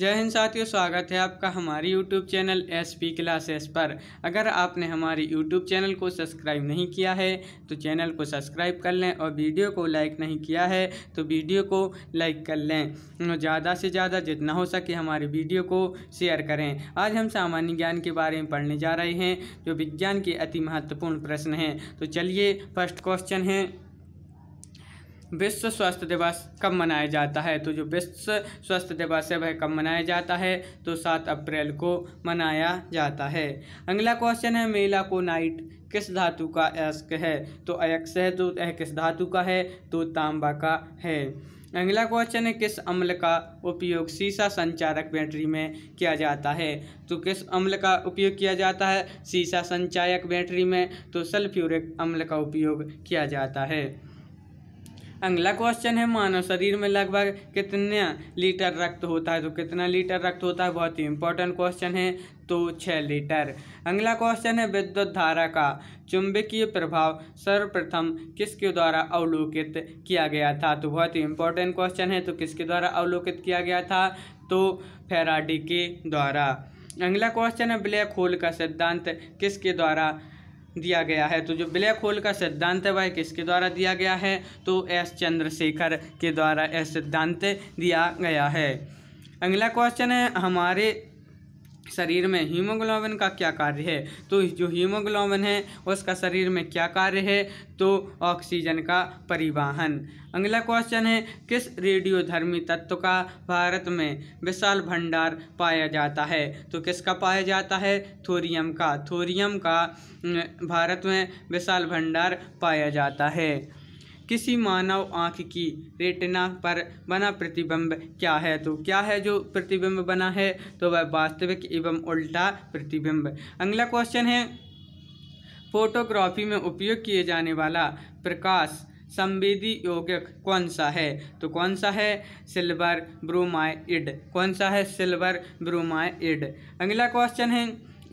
जय हिंद साथियों स्वागत है आपका हमारे YouTube channel S P classes पर अगर आपने हमारे YouTube चैनल को सब्सक्राइब नहीं किया है तो चैनल को सब्सक्राइब कर लें और वीडियो को लाइक नहीं किया है तो वीडियो को लाइक कर लें ज़्यादा से ज़्यादा जितना हो सके हमारे वीडियो को शेयर करें आज हम सामान्य ज्ञान के बारे में पढ़ने जा रहे हैं जो विज्ञान के अति महत्वपूर्ण प्रश्न हैं तो चलिए फर्स्ट क्वेश्चन है विश्व स्वास्थ्य दिवस कब मनाया जाता है तो जो विश्व स्वास्थ्य दिवस है वह कब मनाया जाता है तो सात अप्रैल को मनाया जाता है अगला क्वेश्चन है मेला को नाइट किस धातु का अयस्क है तो अयक्स है तो यह किस धातु का है तो तांबा का है अगला क्वेश्चन है किस अम्ल का उपयोग सीसा संचारक बैटरी में किया जाता है तो किस अम्ल का उपयोग किया जाता है सीसा संचायक बैटरी में तो सल्फ्यूरिक अम्ल का उपयोग किया जाता है अगला क्वेश्चन है मानव शरीर में लगभग कितना लीटर रक्त होता है तो कितना लीटर रक्त होता है बहुत ही इंपॉर्टेंट क्वेश्चन है तो छः लीटर अगला क्वेश्चन है विद्युत धारा का चुंबकीय प्रभाव सर्वप्रथम किसके द्वारा अवलोकित किया गया था तो बहुत ही इंपॉर्टेंट क्वेश्चन है तो किसके द्वारा अवलोकित किया गया था तो फेराडी के द्वारा अगला क्वेश्चन है ब्लैक होल का सिद्धांत किसके द्वारा दिया गया है तो जो ब्लैक होल का सिद्धांत है वह किसके द्वारा दिया गया है तो एस चंद्रशेखर के द्वारा यह सिद्धांत दिया गया है अगला क्वेश्चन है हमारे शरीर में हीमोग्लोबिन का क्या कार्य है तो जो हीमोग्लोबिन है उसका शरीर में क्या कार्य है तो ऑक्सीजन का परिवहन अगला क्वेश्चन है किस रेडियोधर्मी तत्व का भारत में विशाल भंडार पाया जाता है तो किसका पाया जाता है थोरियम का थोरियम का भारत में विशाल भंडार पाया जाता है किसी मानव आँख की रेटना पर बना प्रतिबिंब क्या है तो क्या है जो प्रतिबिंब बना है तो वह वास्तविक एवं उल्टा प्रतिबिंब अगला क्वेश्चन है फोटोग्राफी में उपयोग किए जाने वाला प्रकाश संवेदी योगक कौन सा है तो कौन सा है सिल्वर ब्रोमाइड कौन सा है सिल्वर ब्रोमाइड अगला क्वेश्चन है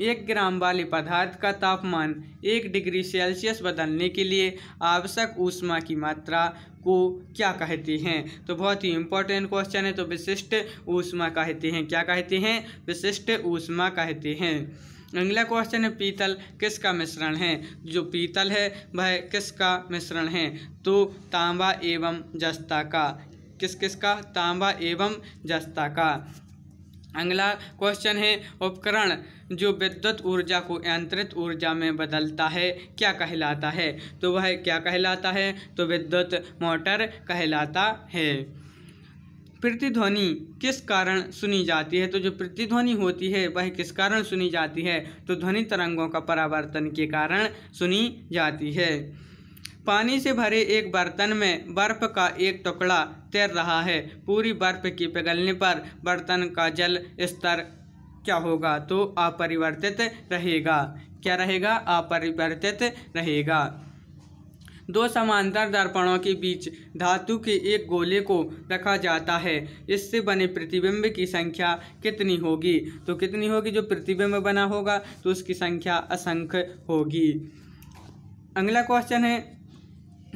एक ग्राम वाले पदार्थ का तापमान एक डिग्री सेल्सियस बदलने के लिए आवश्यक ऊष्मा की मात्रा को क्या कहते हैं तो बहुत ही इंपॉर्टेंट क्वेश्चन है तो विशिष्ट ऊष्मा कहते हैं क्या कहते हैं विशिष्ट ऊष्मा कहते हैं अगला क्वेश्चन है पीतल किसका मिश्रण है जो पीतल है वह किसका मिश्रण है तो तांबा एवं जस्ता का किस किस का तांबा एवं जस्ता का अगला क्वेश्चन है उपकरण जो विद्युत ऊर्जा को यांत्रित ऊर्जा में बदलता है क्या कहलाता है तो वह क्या कहलाता है तो विद्युत मोटर कहलाता है प्रतिध्वनि किस कारण सुनी जाती है तो जो प्रतिध्वनि होती है वह किस कारण सुनी जाती है तो ध्वनि तरंगों का परावर्तन के कारण सुनी जाती है पानी से भरे एक बर्तन में बर्फ का एक टुकड़ा तैर रहा है पूरी बर्फ की पिघलने पर बर्तन का जल स्तर क्या होगा तो अपरिवर्तित रहेगा क्या रहेगा अपरिवर्तित रहेगा दो समांतर दर्पणों के बीच धातु के एक गोले को रखा जाता है इससे बने प्रतिबिंब की संख्या कितनी होगी तो कितनी होगी जो प्रतिबिंब बना होगा तो उसकी संख्या असंख्य होगी अगला क्वेश्चन है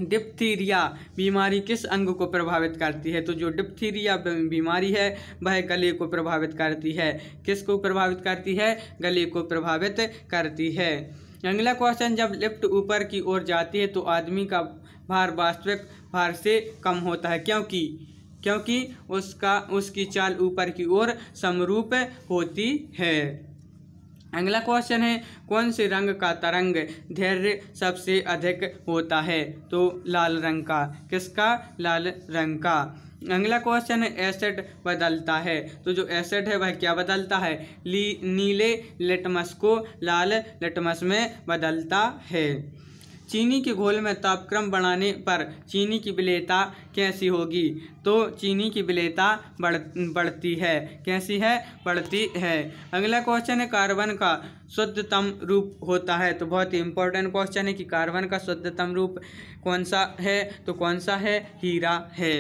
डिप्थीरिया बीमारी किस अंग को प्रभावित करती है तो जो डिप्थीरिया बीमारी है वह गले को प्रभावित करती है किसको प्रभावित करती है गले को प्रभावित करती है अगला क्वेश्चन जब लिफ्ट ऊपर की ओर जाती है तो आदमी का भार वास्तविक भार से कम होता है क्योंकि क्योंकि उसका उसकी चाल ऊपर की ओर समरूप होती है अगला क्वेश्चन है कौन से रंग का तरंग धैर्य सबसे अधिक होता है तो लाल रंग का किसका लाल रंग का अगला क्वेश्चन है एसेट बदलता है तो जो एसेट है वह क्या बदलता है ली नीले लेटमस को लाल लेटमस में बदलता है चीनी के घोल में तापक्रम बढ़ाने पर चीनी की विलेयता कैसी होगी तो चीनी की विलेयता बढ़ बढ़ती है कैसी है बढ़ती है अगला क्वेश्चन है कार्बन का शुद्धतम रूप होता है तो बहुत ही इंपॉर्टेंट क्वेश्चन है कि कार्बन का शुद्धतम रूप कौन सा है तो कौन सा है हीरा है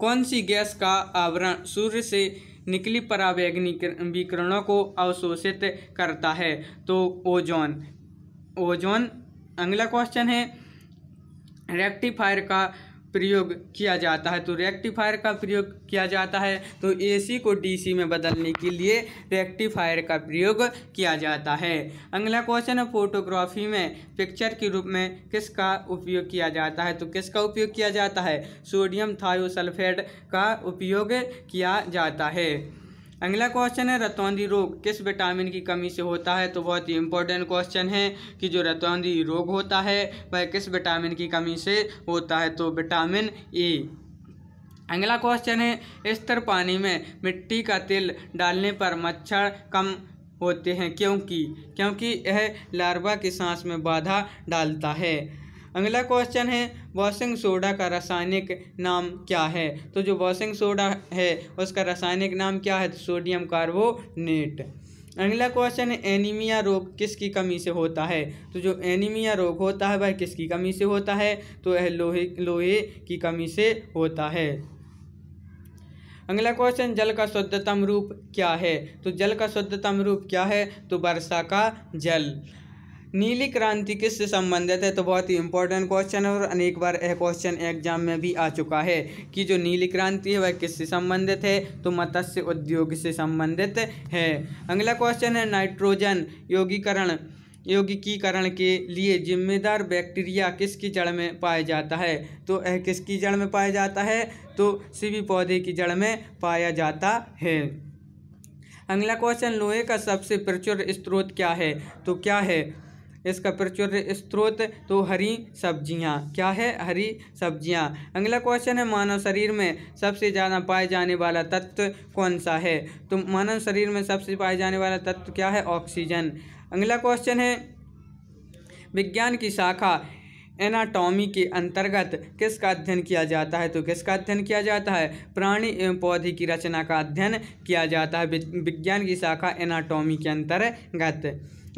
कौन सी गैस का आवरण सूर्य से निकली परावैग्निक विकिरणों को अवशोषित करता है तो ओजोन ओजोन अगला क्वेश्चन है रेक्टिफायर का प्रयोग किया जाता है तो रेक्टिफायर का प्रयोग किया जाता है तो एसी को डीसी में बदलने के लिए रेक्टिफायर का प्रयोग किया जाता है अगला क्वेश्चन है फोटोग्राफी में पिक्चर के रूप में किसका उपयोग किया जाता है तो किसका उपयोग किया जाता है सोडियम थायोसल्फेट का उपयोग किया जाता है अगला क्वेश्चन है रतौंधी रोग किस विटामिन की कमी से होता है तो बहुत ही इंपॉर्टेंट क्वेश्चन है कि जो रतौंधी रोग होता है वह किस विटामिन की कमी से होता है तो विटामिन ए अगला क्वेश्चन है तरह पानी में मिट्टी का तेल डालने पर मच्छर कम होते हैं क्योंकि क्योंकि यह लार्वा की सांस में बाधा डालता है अगला क्वेश्चन है वॉशिंग सोडा का रासायनिक नाम क्या है तो जो वॉशिंग सोडा है उसका रासायनिक नाम क्या है तो सोडियम कार्बोनेट अगला क्वेश्चन है एनीमिया रोग किसकी कमी से होता है तो जो एनीमिया रोग होता है वह किसकी कमी से होता है तो यह लोहे लोहे की कमी से होता है अगला क्वेश्चन जल का शुद्धतम रूप क्या है तो जल का शुद्धतम रूप क्या है तो वर्षा का जल नीली क्रांति किससे संबंधित है तो बहुत ही इंपॉर्टेंट क्वेश्चन है और अनेक बार यह क्वेश्चन एग्जाम में भी आ चुका है कि जो नीली क्रांति है वह किससे संबंधित है तो मत्स्य उद्योग से संबंधित है अगला क्वेश्चन है नाइट्रोजन योगीकरण यौगिकीकरण के लिए जिम्मेदार बैक्टीरिया किसकी जड़ में पाया जाता है तो यह किसकी जड़ में पाया जाता है तो सीबी पौधे की जड़ में पाया जाता है अगला क्वेश्चन लोहे का सबसे प्रचुर स्रोत क्या है तो क्या है इसका प्रचुर स्रोत तो हरी सब्जियां क्या है हरी सब्जियां अगला क्वेश्चन है मानव शरीर में सबसे ज़्यादा पाए जाने वाला तत्व कौन सा है तो मानव शरीर में सबसे पाए जाने वाला तत्व क्या है ऑक्सीजन अगला क्वेश्चन है विज्ञान की शाखा एनाटॉमी के अंतर्गत किसका अध्ययन किया जाता है तो किसका अध्ययन किया जाता है प्राणी एवं पौधे की रचना का अध्ययन किया जाता है विज्ञान की शाखा एनाटॉमी के अंतर्गत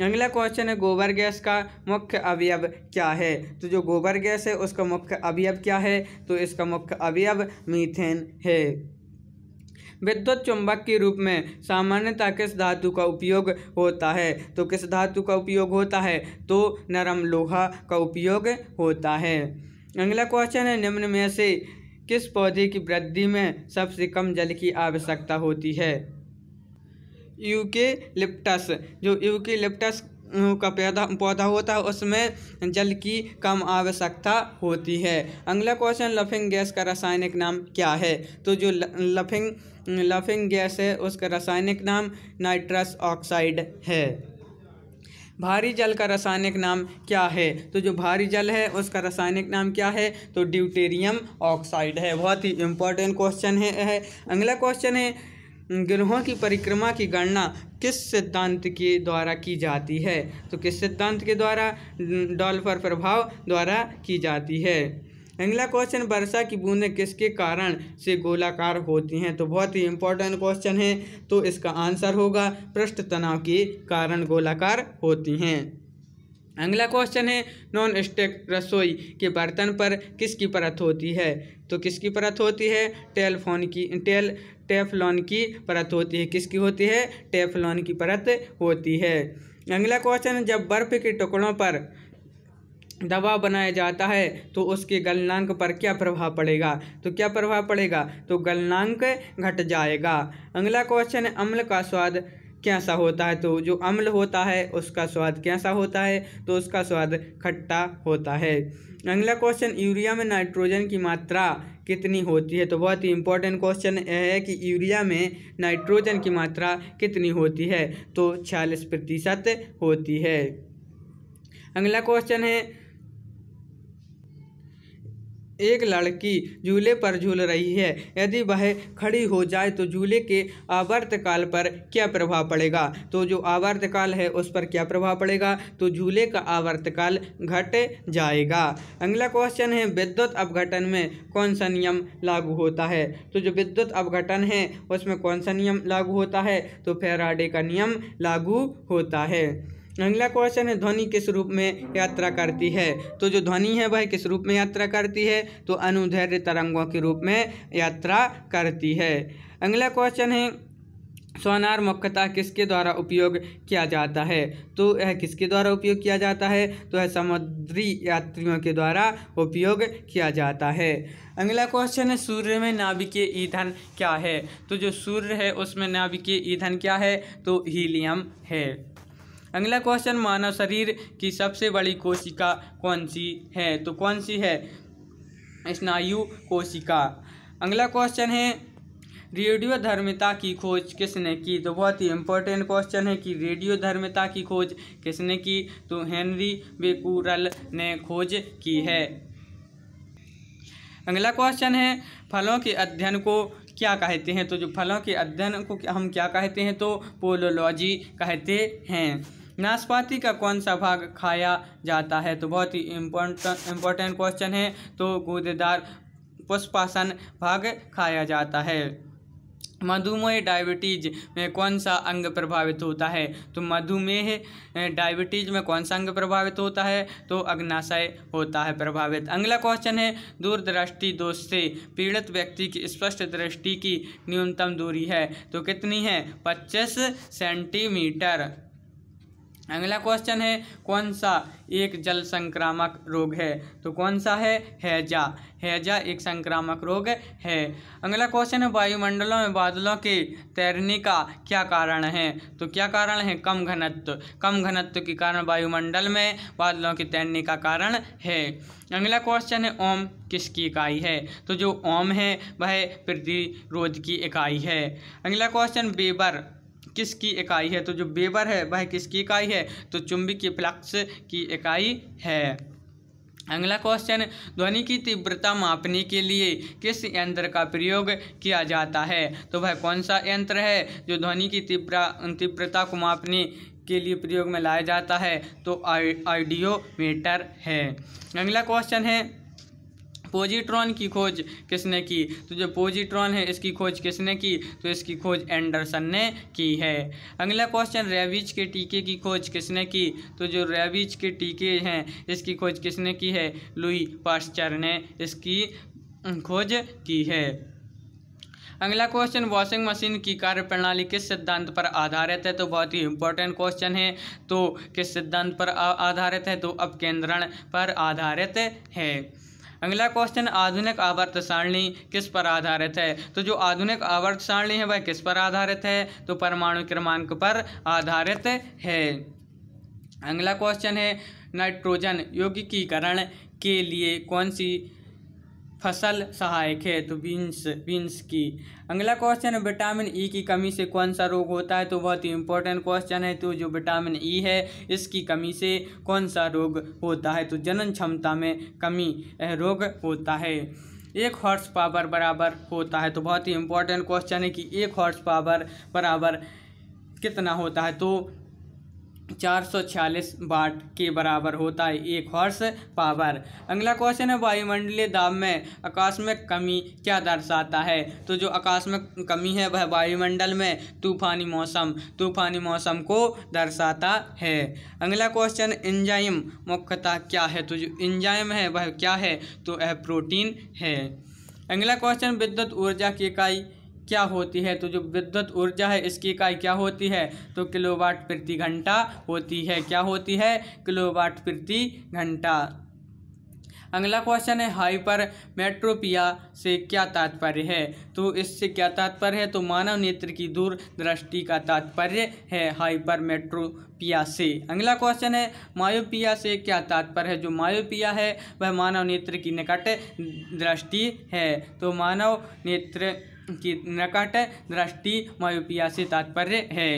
अगला क्वेश्चन है गोबर गैस का मुख्य अवयव क्या है तो जो गोबर गैस है उसका मुख्य अवयव क्या है तो इसका मुख्य अवयव मीथेन है विद्युत चुंबक के रूप में सामान्यतः किस धातु का उपयोग होता है तो किस धातु का उपयोग होता है तो नरम लोहा का उपयोग होता है अगला क्वेश्चन है निम्न में से किस पौधे की वृद्धि में सबसे कम जल की आवश्यकता होती है यूकेलिप्टस जो यूकेलिप्टस का पैदा पौधा होता है उसमें जल की कम आवश्यकता होती है अगला क्वेश्चन लफिंग गैस का रासायनिक नाम क्या है तो जो लफिंग लफिंग गैस है उसका रासायनिक नाम नाइट्रस ऑक्साइड है भारी जल का रासायनिक नाम क्या है तो जो भारी जल है उसका रासायनिक नाम क्या है तो ड्यूटेरियम ऑक्साइड है बहुत ही इंपॉर्टेंट क्वेश्चन है, है अगला क्वेश्चन है ग्रहों की परिक्रमा की गणना किस सिद्धांत के द्वारा की जाती है तो किस सिद्धांत के द्वारा डॉल्फर प्रभाव द्वारा की जाती है अगला क्वेश्चन वर्षा की बूंदें किसके कारण से गोलाकार होती हैं तो बहुत ही इंपॉर्टेंट क्वेश्चन है तो इसका आंसर होगा पृष्ठ तनाव के कारण गोलाकार होती हैं अगला क्वेश्चन है नॉन स्टिक रसोई के बर्तन पर किसकी परत होती है तो किसकी परत होती है टेलफोन की टेल टेफलॉन की परत होती है किसकी होती है टेफलॉन की परत होती है अगला क्वेश्चन जब बर्फ़ के टुकड़ों पर दवा बनाया जाता है तो उसके गलनांक पर क्या प्रभाव पड़ेगा तो क्या प्रभाव पड़ेगा तो गलनांक घट जाएगा अगला क्वेश्चन अम्ल का स्वाद कैसा होता है तो जो अम्ल होता है उसका स्वाद कैसा होता है तो उसका स्वाद खट्टा होता है अगला क्वेश्चन यूरिया में नाइट्रोजन की मात्रा कितनी होती है तो बहुत ही इंपॉर्टेंट क्वेश्चन है कि यूरिया में नाइट्रोजन की मात्रा कितनी होती है तो छियालीस प्रतिशत होती है अगला क्वेश्चन है एक लड़की झूले पर झूल रही है यदि वह खड़ी हो जाए तो झूले के आवर्तकाल पर क्या प्रभाव पड़ेगा तो जो आवर्तकाल है उस पर क्या प्रभाव पड़ेगा तो झूले का आवर्तकाल घट जाएगा अगला क्वेश्चन है विद्युत अवघटन में कौन सा नियम लागू होता है तो जो विद्युत अवघटन है उसमें कौन सा नियम लागू होता है तो फेराडे का नियम लागू होता है अगला क्वेश्चन है ध्वनि किस रूप में यात्रा करती है तो जो ध्वनि है वह किस रूप में यात्रा करती है तो अनुधैर्य तरंगों के रूप में यात्रा करती है अगला क्वेश्चन है सोनार मुख्यतः किसके द्वारा उपयोग किया जाता है तो यह किसके द्वारा उपयोग किया जाता है तो यह समुद्री यात्रियों के द्वारा उपयोग किया जाता है अगला क्वेश्चन है सूर्य में नाभिकीय ईंधन क्या है तो जो सूर्य है उसमें नाभिकीय ईंधन क्या है तो हीलियम है अगला क्वेश्चन मानव शरीर की सबसे बड़ी कोशिका कौन सी है तो कौन सी है स्नायु कोशिका अगला क्वेश्चन है रेडियो धर्मिता की खोज किसने की तो बहुत ही इंपॉर्टेंट क्वेश्चन है कि रेडियो धर्मिता की खोज किसने की तो हेनरी बेकूरल ने खोज की है अगला क्वेश्चन है फलों के अध्ययन को क्या कहते हैं तो जो फलों के अध्ययन को हम क्या कहते हैं तो पोलोलॉजी कहते हैं नाशपाती का कौन सा भाग खाया जाता है तो बहुत ही इम्पोर्टेंट इम्पोर्टेंट क्वेश्चन है तो गूदेदार पुष्पासन भाग खाया जाता है मधुमेह डायबिटीज में कौन सा अंग प्रभावित होता है तो मधुमेह डायबिटीज में कौन सा अंग प्रभावित होता है तो अग्नाशय होता है प्रभावित अगला क्वेश्चन है दूरदृष्टि दोष से पीड़ित व्यक्ति की स्पष्ट दृष्टि की न्यूनतम दूरी है तो कितनी है पच्चीस सेंटीमीटर अगला क्वेश्चन है कौन सा एक जल संक्रामक रोग है तो कौन सा है हैजा हैजा एक संक्रामक रोग है अगला क्वेश्चन है वायुमंडलों में बादलों के तैरने का क्या कारण है तो क्या कारण है कम घनत्व कम घनत्व के कारण वायुमंडल में बादलों के तैरने का कारण है अगला क्वेश्चन है ओम किसकी इकाई है तो जो ओम है वह प्रतिरोध की इकाई है अगला क्वेश्चन बेबर किसकी इकाई है तो जो बेबर है वह किसकी इकाई है तो चुंबकीय फ्लक्स की इकाई है अगला क्वेश्चन ध्वनि की तीव्रता मापने के लिए किस यंत्र का प्रयोग किया जाता है तो वह कौन सा यंत्र है जो ध्वनि की तीव्रा तीव्रता को मापने के लिए प्रयोग में लाया जाता है तो आइडियोमीटर है अगला क्वेश्चन है पोजिट्रॉन की खोज किसने की तो जो पोजिट्रॉन है इसकी खोज किसने की तो इसकी खोज एंडरसन ने की है अगला क्वेश्चन रेबीज के टीके की खोज किसने की तो जो रेबीज के टीके हैं इसकी खोज किसने की है लुई पास्चर ने इसकी खोज की है अगला क्वेश्चन वॉशिंग मशीन की कार्य प्रणाली किस सिद्धांत पर आधारित है तो बहुत ही इंपॉर्टेंट क्वेश्चन है तो किस सिद्धांत पर आधारित है तो अपकेंद्रण पर आधारित है अगला क्वेश्चन आधुनिक आवर्त सारणी किस पर आधारित है तो जो आधुनिक आवर्त सारणी है वह किस पर आधारित है तो परमाणु क्रमांक पर आधारित है अगला क्वेश्चन है नाइट्रोजन यौगिकीकरण के लिए कौन सी फसल सहायक है तो बीन्स बीन्स की अगला क्वेश्चन है विटामिन ई की कमी से कौन सा रोग होता है तो बहुत ही इंपॉर्टेंट क्वेश्चन है तो जो विटामिन ई e है इसकी कमी से कौन सा रोग होता है तो जनन क्षमता में कमी रोग होता है एक हॉर्स पावर बराबर होता है तो बहुत ही इंपॉर्टेंट क्वेश्चन है कि एक हॉर्स पावर बराबर कितना होता है तो चार सौ छियालीस वाट के बराबर होता है एक हॉर्स पावर अगला क्वेश्चन है वायुमंडलीय दाब में आकाश में कमी क्या दर्शाता है तो जो आकाश में कमी है वह वायुमंडल में तूफानी मौसम तूफानी मौसम को दर्शाता है अगला क्वेश्चन एंजाइम मुख्यतः क्या है तो जो एंजाइम है वह क्या है तो यह प्रोटीन है अगला क्वेश्चन विद्युत ऊर्जा की इकाई क्या होती है तो जो विद्युत ऊर्जा है इसकी इकाई क्या होती है तो किलोवाट प्रति घंटा होती है क्या होती है किलोवाट प्रति घंटा अगला क्वेश्चन है हाइपर मेट्रोपिया से क्या तात्पर्य है तो इससे क्या तात्पर्य है तो मानव नेत्र की दूर दृष्टि का तात्पर्य है हाइपर मेट्रोपिया से अगला क्वेश्चन है मायोपिया से क्या तात्पर्य है जो मायोपिया है वह मानव नेत्र की निकट दृष्टि है तो मानव नेत्र की निकट दृष्टि मायोपिया से तात्पर्य है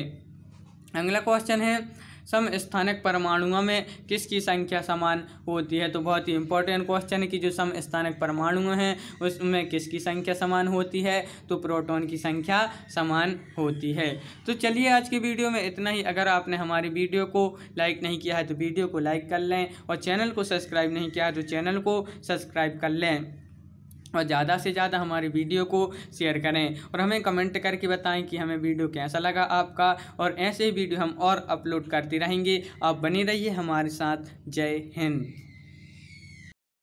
अगला क्वेश्चन है सम स्थानक परमाणुओं में किसकी संख्या समान होती है तो बहुत ही इंपॉर्टेंट क्वेश्चन है कि जो सम स्थानक परमाणु हैं उसमें किसकी संख्या समान होती है तो प्रोटॉन की संख्या समान होती है तो चलिए आज की वीडियो में इतना ही अगर आपने हमारी वीडियो को लाइक नहीं किया है तो वीडियो को लाइक कर लें और चैनल को सब्सक्राइब नहीं किया है तो चैनल को सब्सक्राइब कर लें और ज़्यादा से ज़्यादा हमारे वीडियो को शेयर करें और हमें कमेंट करके बताएं कि हमें वीडियो कैसा लगा आपका और ऐसे वीडियो हम और अपलोड करते रहेंगे आप बने रहिए हमारे साथ जय हिंद